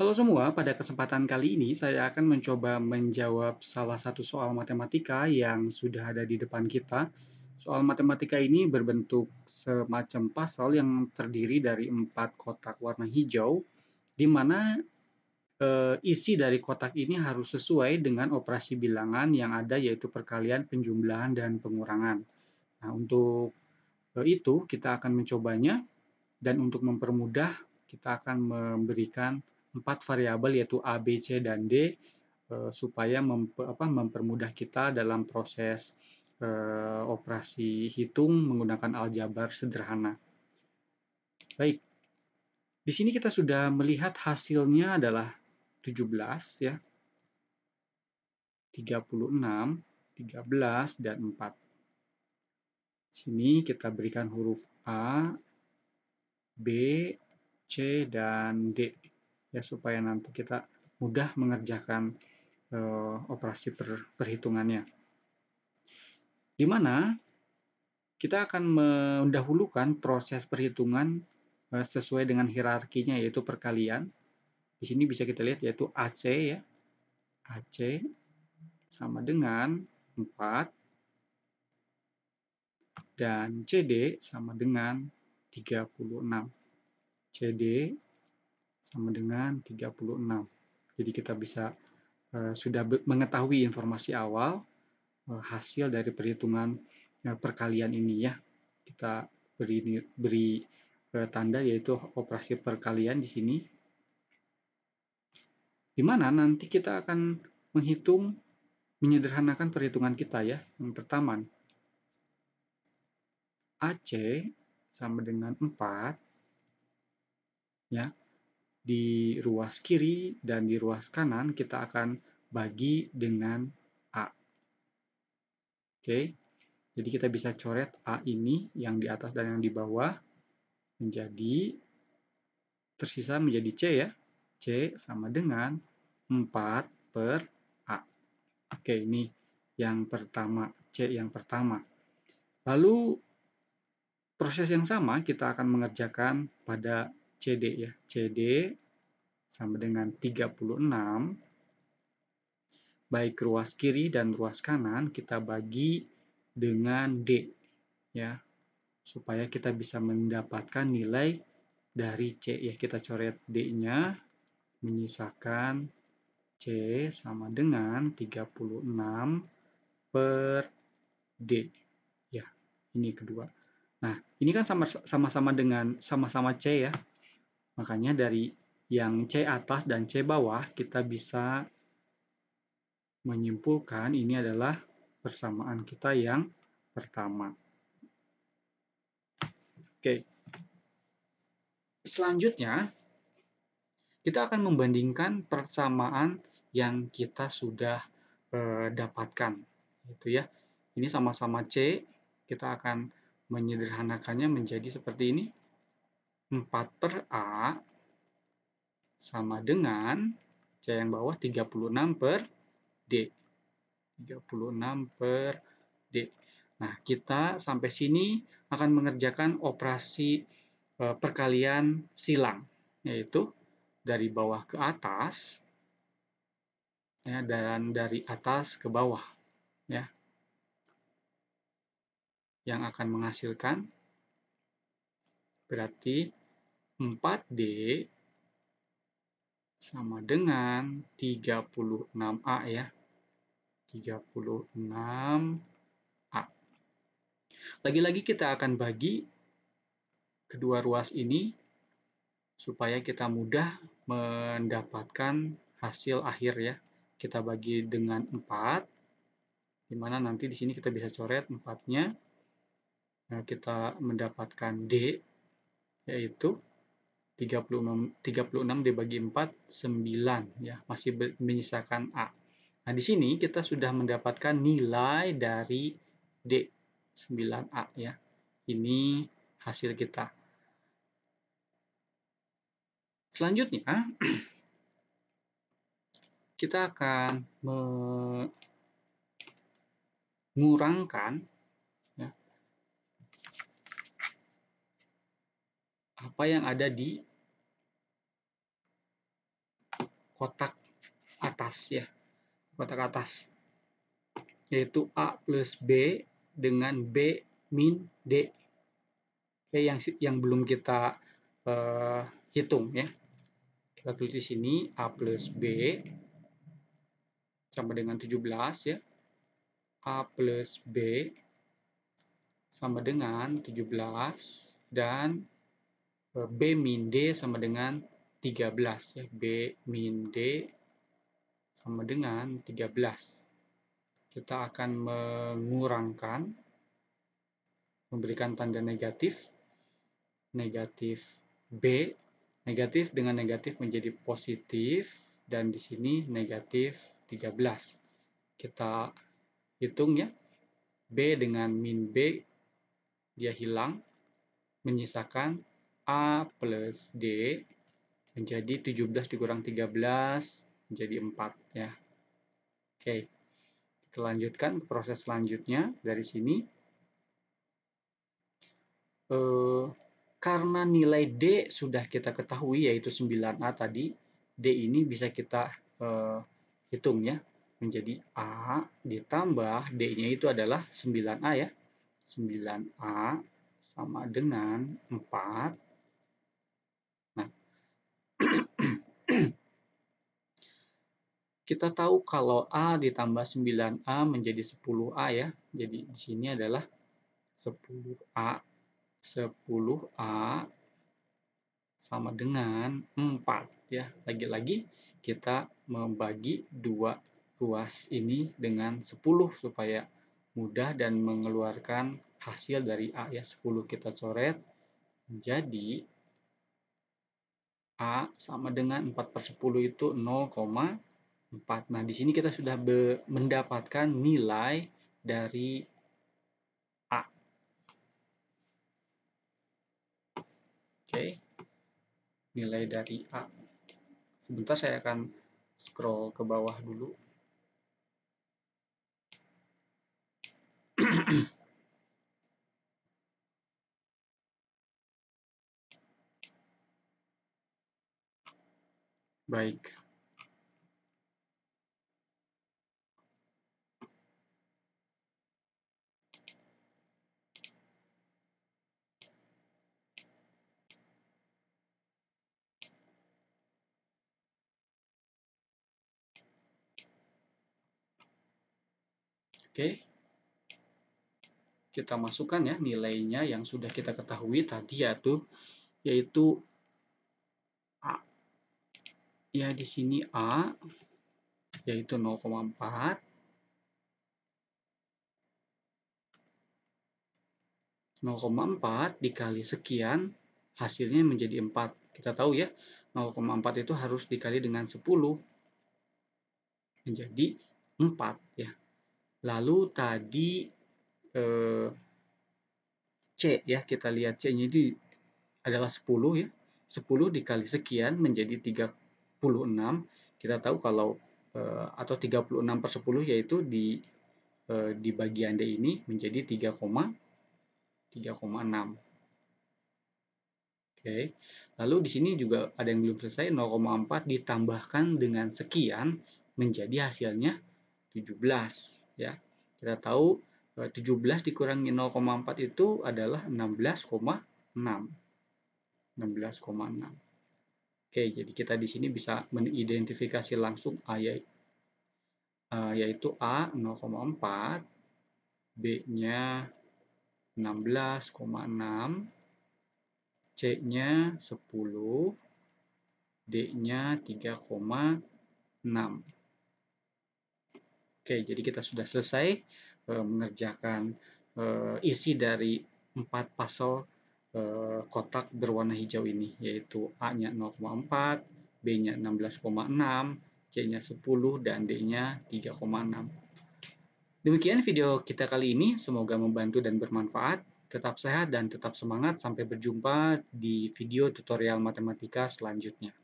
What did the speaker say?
Halo semua, pada kesempatan kali ini saya akan mencoba menjawab salah satu soal matematika yang sudah ada di depan kita. Soal matematika ini berbentuk semacam pasal yang terdiri dari empat kotak warna hijau, di mana e, isi dari kotak ini harus sesuai dengan operasi bilangan yang ada yaitu perkalian, penjumlahan, dan pengurangan. Nah, untuk e, itu kita akan mencobanya, dan untuk mempermudah kita akan memberikan empat variabel yaitu A, B, C, dan D eh, supaya mempermudah kita dalam proses eh, operasi hitung menggunakan aljabar sederhana. Baik, di sini kita sudah melihat hasilnya adalah 17 ya, 36, 13, dan 4. Sini kita berikan huruf A, B, C, dan D ya supaya nanti kita mudah mengerjakan e, operasi per, perhitungannya. Di mana kita akan mendahulukan proses perhitungan e, sesuai dengan hierarkinya yaitu perkalian. Di sini bisa kita lihat yaitu AC ya. AC sama dengan 4 dan CD sama dengan 36. CD sama dengan 36. Jadi kita bisa uh, sudah mengetahui informasi awal uh, hasil dari perhitungan uh, perkalian ini ya. Kita beri beri tanda yaitu operasi perkalian di sini. Di mana nanti kita akan menghitung menyederhanakan perhitungan kita ya. Yang pertama AC sama dengan 4 ya di ruas kiri dan di ruas kanan kita akan bagi dengan A. Oke, jadi kita bisa coret A ini yang di atas dan yang di bawah menjadi tersisa menjadi C ya. C sama dengan 4 per A. Oke, ini yang pertama, C yang pertama. Lalu proses yang sama kita akan mengerjakan pada CD ya. CD sama dengan 36. Baik ruas kiri dan ruas kanan kita bagi dengan D ya. Supaya kita bisa mendapatkan nilai dari C ya. Kita coret D-nya menyisakan C sama dengan 36 per D. Ya, ini kedua. Nah, ini kan sama-sama dengan sama-sama C ya. Makanya dari yang C atas dan C bawah kita bisa menyimpulkan ini adalah persamaan kita yang pertama. Oke. Selanjutnya kita akan membandingkan persamaan yang kita sudah eh, dapatkan gitu ya. Ini sama-sama C, kita akan menyederhanakannya menjadi seperti ini. 4 per A sama dengan C yang bawah 36 per D. 36 per D. Nah, kita sampai sini akan mengerjakan operasi e, perkalian silang, yaitu dari bawah ke atas, ya, dan dari atas ke bawah. ya Yang akan menghasilkan berarti 4D sama dengan 36A ya. 36A. Lagi-lagi kita akan bagi kedua ruas ini supaya kita mudah mendapatkan hasil akhir ya. Kita bagi dengan 4, dimana nanti di sini kita bisa coret 4-nya. Nah, kita mendapatkan D, yaitu 36, 36 dibagi 4, 9 ya, masih menyisakan A. Nah, di sini kita sudah mendapatkan nilai dari D, 9A ya. Ini hasil kita. Selanjutnya, kita akan mengurangkan ya, apa yang ada di kotak atas ya kotak atas yaitu A plus B dengan B min D Oke, yang yang belum kita uh, hitung ya kita tulis di sini A plus B sama dengan 17 ya A plus B sama dengan 17 dan eh, B min D sama dengan 13 ya. B min D sama dengan 13. Kita akan mengurangkan, memberikan tanda negatif, negatif B, negatif dengan negatif menjadi positif, dan di sini negatif 13. Kita hitung ya, B dengan min B, dia hilang, menyisakan A plus D menjadi 17 dikurang 13 menjadi 4 ya. Oke, kita lanjutkan ke proses selanjutnya dari sini. E, karena nilai D sudah kita ketahui yaitu 9A tadi, D ini bisa kita e, hitung ya menjadi A ditambah D-nya itu adalah 9A ya. 9A sama dengan 4 Kita tahu kalau A ditambah 9A menjadi 10A ya. Jadi di sini adalah 10A. 10A sama dengan 4 ya. Lagi-lagi kita membagi dua ruas ini dengan 10 supaya mudah dan mengeluarkan hasil dari A ya 10 kita coret jadi A sama dengan 4 per 10 itu 0, 4. Nah, di sini kita sudah mendapatkan nilai dari A. Oke. Nilai dari A. Sebentar saya akan scroll ke bawah dulu. Baik. Oke. Kita masukkan ya nilainya yang sudah kita ketahui tadi yaitu yaitu A. Ya di sini A yaitu 0,4 0,4 dikali sekian, hasilnya menjadi 4. Kita tahu ya, 0,4 itu harus dikali dengan 10, menjadi 4 ya. Lalu tadi eh, C ya, kita lihat C-nya itu adalah 10 ya. 10 dikali sekian menjadi 36. Kita tahu kalau eh, atau 36 per 10 yaitu di eh, di bagian D ini menjadi 3, 3,6. Oke. Okay. Lalu di sini juga ada yang belum selesai 0,4 ditambahkan dengan sekian menjadi hasilnya 17 ya. Kita tahu 17 eh, dikurangi 0,4 itu adalah 16,6. 16,6. Oke, jadi kita di sini bisa mengidentifikasi langsung A ya. yaitu A 0,4, B-nya 16,6, C-nya 10, D-nya 3,6. Oke, jadi kita sudah selesai e, mengerjakan e, isi dari empat pasal e, kotak berwarna hijau ini, yaitu A-nya 0,4, B-nya 16,6, C-nya 10, dan D-nya 3,6. Demikian video kita kali ini, semoga membantu dan bermanfaat. Tetap sehat dan tetap semangat, sampai berjumpa di video tutorial matematika selanjutnya.